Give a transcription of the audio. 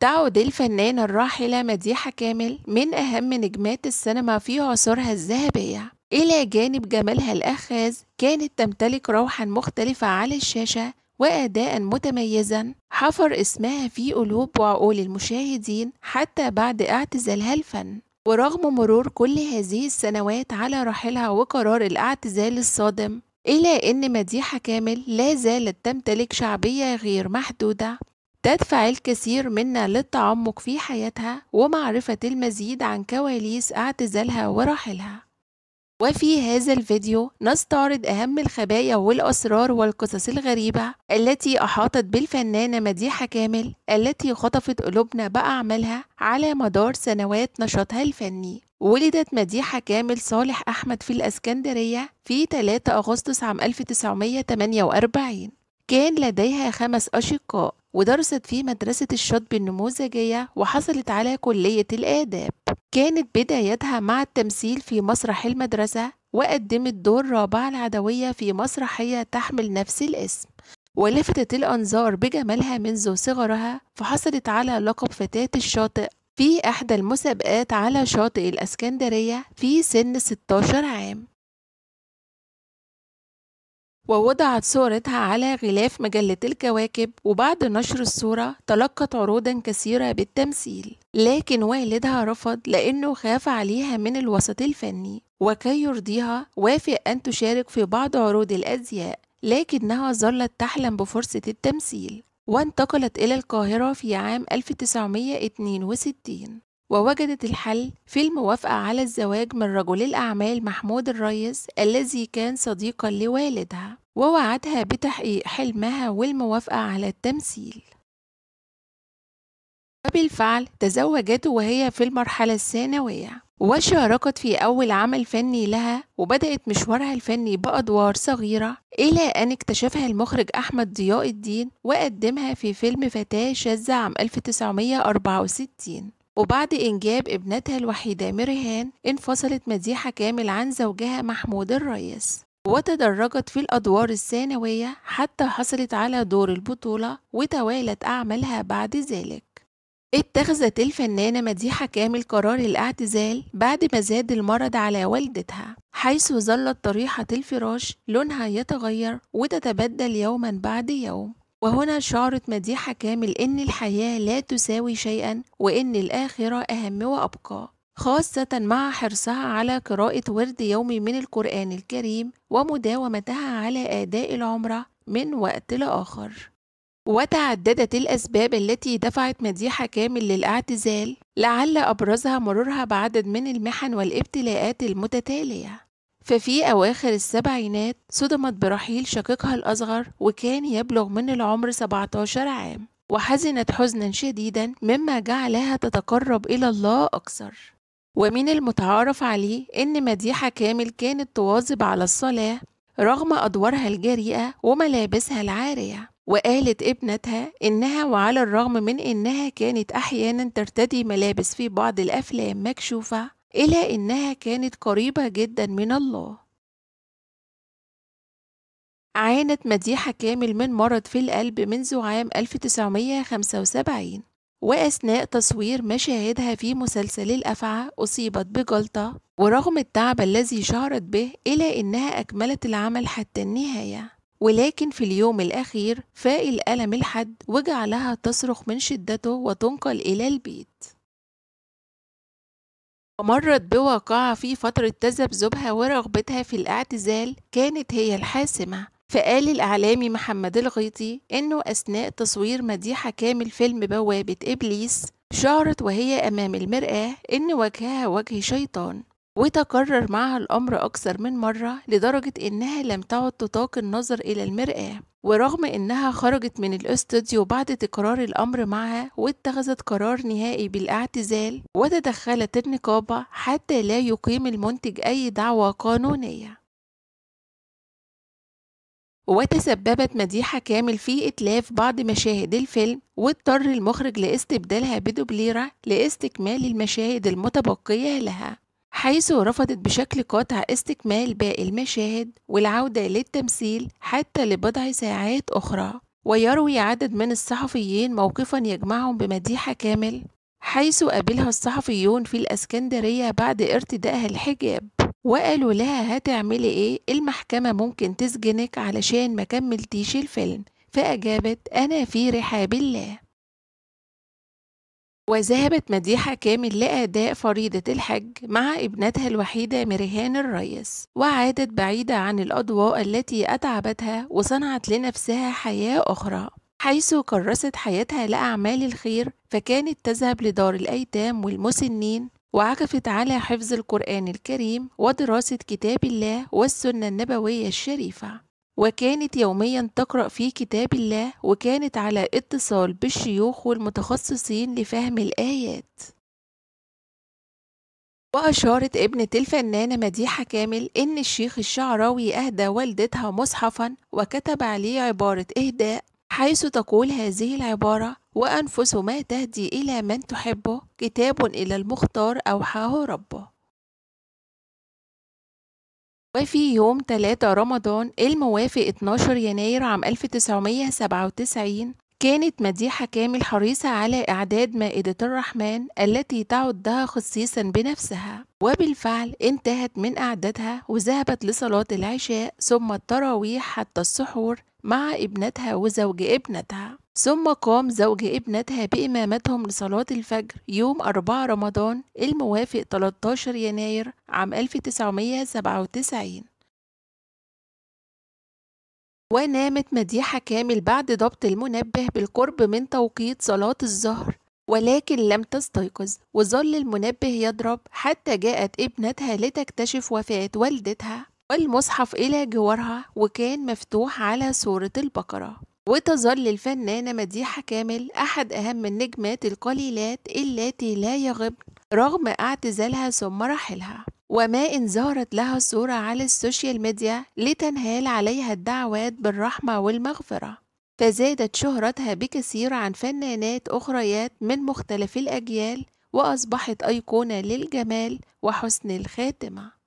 تعد الفنانة الراحلة مديحة كامل من أهم نجمات السينما في عصورها الذهبية إلى جانب جمالها الأخاذ كانت تمتلك روحا مختلفة على الشاشة وأداء متميزا حفر اسمها في قلوب وعقول المشاهدين حتى بعد اعتزالها الفن ورغم مرور كل هذه السنوات على رحلها وقرار الاعتزال الصادم إلا أن مديحة كامل لا زالت تمتلك شعبية غير محدودة تدفع الكثير منا للتعمق في حياتها ومعرفة المزيد عن كواليس اعتزالها ورحلها وفي هذا الفيديو نستعرض أهم الخبايا والأسرار والقصص الغريبة التي أحاطت بالفنانة مديحة كامل التي خطفت قلوبنا بأعمالها على مدار سنوات نشاطها الفني ولدت مديحة كامل صالح أحمد في الأسكندرية في 3 أغسطس عام 1948 كان لديها خمس أشقاء ودرست في مدرسة الشطب النموذجية وحصلت على كلية الآداب كانت بدايتها مع التمثيل في مسرح المدرسة وقدمت دور رابعة العدوية في مسرحية تحمل نفس الاسم ولفتت الأنظار بجمالها منذ صغرها فحصلت على لقب فتاة الشاطئ في إحدى المسابقات على شاطئ الأسكندرية في سن 16 عام ووضعت صورتها على غلاف مجلة الكواكب وبعد نشر الصورة تلقت عروضا كثيرة بالتمثيل لكن والدها رفض لأنه خاف عليها من الوسط الفني وكي يرضيها وافق أن تشارك في بعض عروض الأزياء لكنها ظلت تحلم بفرصة التمثيل وانتقلت إلى القاهرة في عام 1962 ووجدت الحل في الموافقة على الزواج من رجل الأعمال محمود الريس الذي كان صديقا لوالدها ووعدها بتحقيق حلمها والموافقة على التمثيل وبالفعل تزوجت وهي في المرحلة الثانوية وشاركت في أول عمل فني لها وبدأت مشوارها الفني بأدوار صغيرة إلى أن اكتشفها المخرج أحمد ضياء الدين وقدمها في فيلم فتاة شاذة عام 1964 وبعد إنجاب ابنتها الوحيدة مرهان انفصلت مديحة كامل عن زوجها محمود الريس وتدرجت في الأدوار الثانوية حتى حصلت على دور البطولة وتوالت أعمالها بعد ذلك اتخذت الفنانة مديحة كامل قرار الاعتزال بعد ما زاد المرض على والدتها حيث ظلت طريحة الفراش لونها يتغير وتتبدل يوما بعد يوم وهنا شعرت مديحة كامل إن الحياة لا تساوي شيئا وإن الآخرة أهم وأبقى خاصة مع حرصها على قراءة ورد يومي من القرآن الكريم ومداومتها على أداء العمرة من وقت لآخر. وتعددت الأسباب التي دفعت مديحة كامل للاعتزال لعل أبرزها مرورها بعدد من المحن والابتلاءات المتتالية ففي أواخر السبعينات صدمت برحيل شقيقها الأصغر وكان يبلغ من العمر 17 عام وحزنت حزنا شديدا مما جعلها تتقرب إلى الله أكثر ومن المتعارف عليه إن مديحة كامل كانت تواظب على الصلاة رغم أدوارها الجريئة وملابسها العارية وقالت ابنتها إنها وعلى الرغم من إنها كانت أحيانا ترتدي ملابس في بعض الأفلام مكشوفة إلا إنها كانت قريبة جدا من الله عانت مديحة كامل من مرض في القلب منذ عام 1975 وأثناء تصوير مشاهدها في مسلسل الأفعى أصيبت بجلطة ورغم التعب الذي شعرت به إلى أنها أكملت العمل حتى النهاية ولكن في اليوم الأخير فاق الألم الحد وجعلها تصرخ من شدته وتنقل إلى البيت ومرت بواقعة في فترة تذبذبها ورغبتها في الاعتزال كانت هي الحاسمة فقال الإعلامي محمد الغيطي إنه أثناء تصوير مديحة كامل فيلم بوابة إبليس شعرت وهي أمام المرآة إن وجهها وجه شيطان وتكرر معها الأمر أكثر من مرة لدرجة إنها لم تعد تطاق النظر إلى المرآة ورغم إنها خرجت من الاستوديو بعد تكرار الأمر معها واتخذت قرار نهائي بالاعتزال وتدخلت النقابة حتى لا يقيم المنتج أي دعوى قانونية وتسببت مديحة كامل في إتلاف بعض مشاهد الفيلم واضطر المخرج لاستبدالها بدوبليرة لاستكمال المشاهد المتبقية لها حيث رفضت بشكل قاطع استكمال باقي المشاهد والعودة للتمثيل حتى لبضع ساعات أخرى ويروي عدد من الصحفيين موقفا يجمعهم بمديحة كامل حيث قابلها الصحفيون في الأسكندرية بعد ارتدائها الحجاب وقالوا لها هتعملي ايه المحكمة ممكن تسجنك علشان ما كملتيش الفيلم فأجابت أنا في رحاب الله وذهبت مديحة كامل لأداء فريضة الحج مع ابنتها الوحيدة مريهان الريس وعادت بعيدة عن الأضواء التي أتعبتها وصنعت لنفسها حياة أخرى حيث كرست حياتها لأعمال الخير فكانت تذهب لدار الأيتام والمسنين وعكفت على حفظ القرآن الكريم ودراسة كتاب الله والسنة النبوية الشريفة وكانت يوميا تقرأ في كتاب الله وكانت على اتصال بالشيوخ والمتخصصين لفهم الآيات وأشارت ابنة الفنانة مديحة كامل إن الشيخ الشعراوي أهدى والدتها مصحفا وكتب عليه عبارة إهداء حيث تقول هذه العبارة وأنفس ما تهدي إلى من تحبه كتاب إلى المختار أوحاه ربه وفي يوم 3 رمضان الموافق 12 يناير عام 1997 كانت مديحة كامل حريصة على إعداد مائدة الرحمن التي تعدها خصيصا بنفسها وبالفعل انتهت من أعدادها وذهبت لصلاة العشاء ثم التراويح حتى السحور مع ابنتها وزوج ابنتها ثم قام زوج ابنتها بإمامتهم لصلاة الفجر يوم 4 رمضان الموافق 13 يناير عام 1997 ونامت مديحة كامل بعد ضبط المنبه بالقرب من توقيت صلاة الظهر ولكن لم تستيقظ وظل المنبه يضرب حتى جاءت ابنتها لتكتشف وفاة والدتها والمصحف إلى جوارها وكان مفتوح على سورة البقرة وتظل الفنانة مديحة كامل أحد أهم النجمات القليلات التي لا يغبن رغم اعتزالها ثم رحلها وما إن ظهرت لها صورة على السوشيال ميديا لتنهال عليها الدعوات بالرحمة والمغفرة فزادت شهرتها بكثير عن فنانات أخريات من مختلف الأجيال وأصبحت أيقونة للجمال وحسن الخاتمة